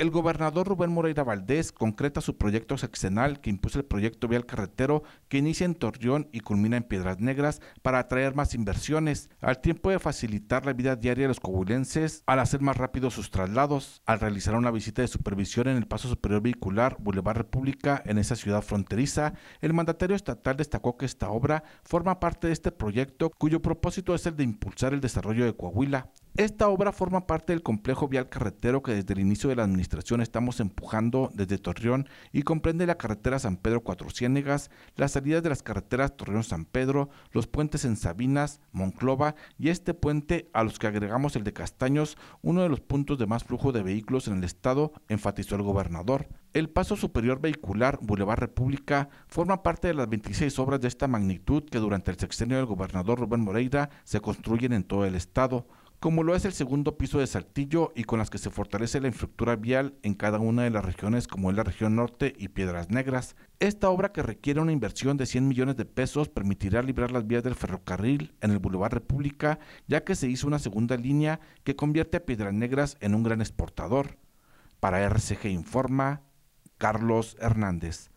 El gobernador Rubén Moreira Valdés concreta su proyecto sexenal que impulsa el proyecto vial carretero que inicia en Torreón y culmina en Piedras Negras para atraer más inversiones, al tiempo de facilitar la vida diaria de los coahuilenses al hacer más rápido sus traslados, al realizar una visita de supervisión en el paso superior vehicular Boulevard República en esa ciudad fronteriza, el mandatario estatal destacó que esta obra forma parte de este proyecto cuyo propósito es el de impulsar el desarrollo de Coahuila, esta obra forma parte del complejo vial carretero que desde el inicio de la administración estamos empujando desde Torreón y comprende la carretera San Pedro Cuatro Ciénegas, las salidas de las carreteras Torreón San Pedro, los puentes en Sabinas, Monclova y este puente a los que agregamos el de Castaños, uno de los puntos de más flujo de vehículos en el estado, enfatizó el gobernador. El paso superior vehicular Boulevard República forma parte de las 26 obras de esta magnitud que durante el sexenio del gobernador Rubén Moreira se construyen en todo el estado como lo es el segundo piso de Saltillo y con las que se fortalece la infraestructura vial en cada una de las regiones como es la región norte y Piedras Negras. Esta obra que requiere una inversión de 100 millones de pesos permitirá librar las vías del ferrocarril en el Boulevard República, ya que se hizo una segunda línea que convierte a Piedras Negras en un gran exportador. Para RCG Informa, Carlos Hernández.